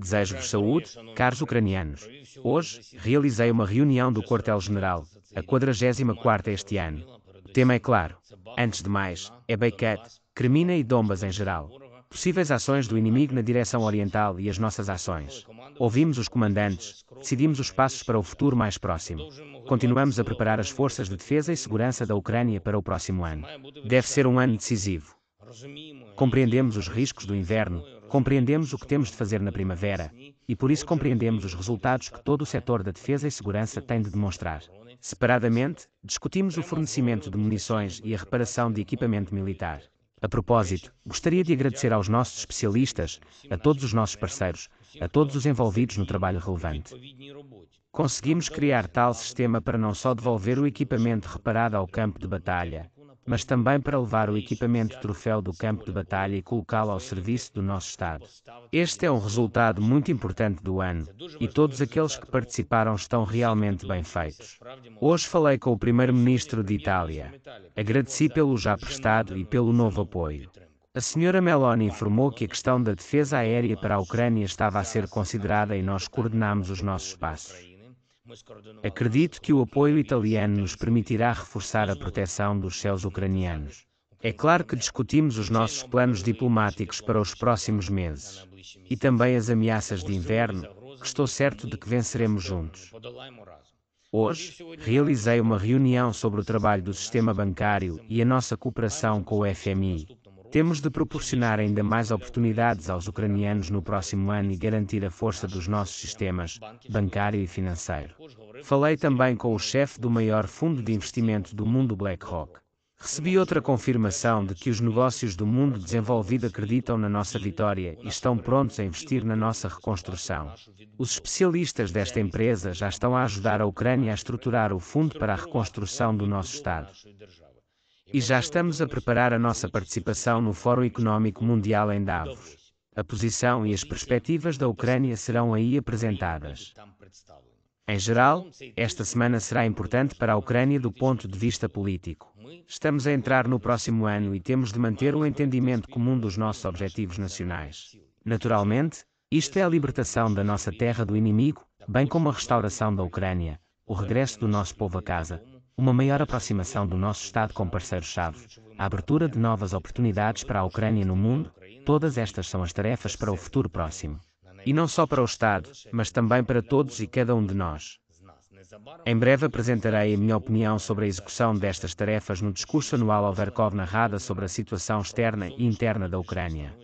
Desejo-vos saúde, caros ucranianos. Hoje, realizei uma reunião do quartel-general, a 44 este ano. O tema é claro. Antes de mais, é Beikat, Cremina e Dombas em geral. Possíveis ações do inimigo na direção oriental e as nossas ações. Ouvimos os comandantes, decidimos os passos para o futuro mais próximo. Continuamos a preparar as forças de defesa e segurança da Ucrânia para o próximo ano. Deve ser um ano decisivo. Compreendemos os riscos do inverno, Compreendemos o que temos de fazer na primavera, e por isso compreendemos os resultados que todo o setor da defesa e segurança tem de demonstrar. Separadamente, discutimos o fornecimento de munições e a reparação de equipamento militar. A propósito, gostaria de agradecer aos nossos especialistas, a todos os nossos parceiros, a todos os envolvidos no trabalho relevante. Conseguimos criar tal sistema para não só devolver o equipamento reparado ao campo de batalha, mas também para levar o equipamento troféu do campo de batalha e colocá-lo ao serviço do nosso Estado. Este é um resultado muito importante do ano, e todos aqueles que participaram estão realmente bem feitos. Hoje falei com o Primeiro-Ministro de Itália. Agradeci pelo já prestado e pelo novo apoio. A senhora Meloni informou que a questão da defesa aérea para a Ucrânia estava a ser considerada e nós coordenamos os nossos passos. Acredito que o apoio italiano nos permitirá reforçar a proteção dos céus ucranianos. É claro que discutimos os nossos planos diplomáticos para os próximos meses e também as ameaças de inverno, que estou certo de que venceremos juntos. Hoje, realizei uma reunião sobre o trabalho do sistema bancário e a nossa cooperação com o FMI, temos de proporcionar ainda mais oportunidades aos ucranianos no próximo ano e garantir a força dos nossos sistemas bancário e financeiro. Falei também com o chefe do maior fundo de investimento do mundo BlackRock. Recebi outra confirmação de que os negócios do mundo desenvolvido acreditam na nossa vitória e estão prontos a investir na nossa reconstrução. Os especialistas desta empresa já estão a ajudar a Ucrânia a estruturar o fundo para a reconstrução do nosso Estado. E já estamos a preparar a nossa participação no Fórum Económico Mundial em Davos. A posição e as perspectivas da Ucrânia serão aí apresentadas. Em geral, esta semana será importante para a Ucrânia do ponto de vista político. Estamos a entrar no próximo ano e temos de manter o entendimento comum dos nossos objetivos nacionais. Naturalmente, isto é a libertação da nossa terra do inimigo, bem como a restauração da Ucrânia, o regresso do nosso povo a casa, uma maior aproximação do nosso Estado com parceiros-chave, a abertura de novas oportunidades para a Ucrânia no mundo, todas estas são as tarefas para o futuro próximo. E não só para o Estado, mas também para todos e cada um de nós. Em breve apresentarei a minha opinião sobre a execução destas tarefas no discurso anual ao Verkhovna Rada sobre a situação externa e interna da Ucrânia.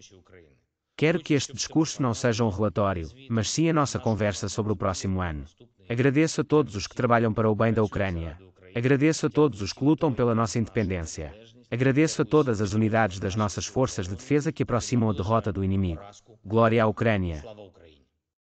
Quero que este discurso não seja um relatório, mas sim a nossa conversa sobre o próximo ano. Agradeço a todos os que trabalham para o bem da Ucrânia, Agradeço a todos os que lutam pela nossa independência. Agradeço a todas as unidades das nossas forças de defesa que aproximam a derrota do inimigo. Glória à Ucrânia!